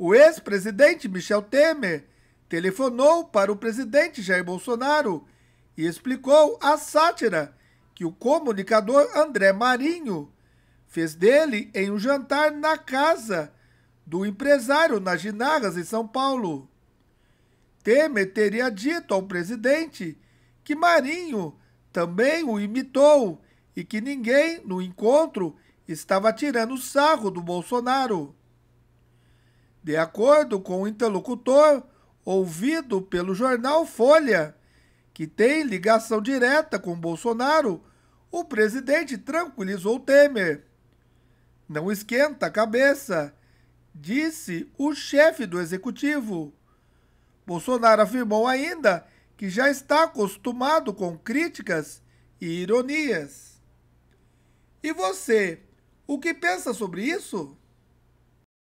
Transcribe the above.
O ex-presidente Michel Temer telefonou para o presidente Jair Bolsonaro e explicou a sátira que o comunicador André Marinho fez dele em um jantar na casa do empresário nas Ginarras, em São Paulo. Temer teria dito ao presidente que Marinho também o imitou e que ninguém no encontro estava tirando sarro do Bolsonaro. De acordo com o interlocutor ouvido pelo jornal Folha, que tem ligação direta com Bolsonaro, o presidente tranquilizou Temer. Não esquenta a cabeça, disse o chefe do executivo. Bolsonaro afirmou ainda que já está acostumado com críticas e ironias. E você, o que pensa sobre isso?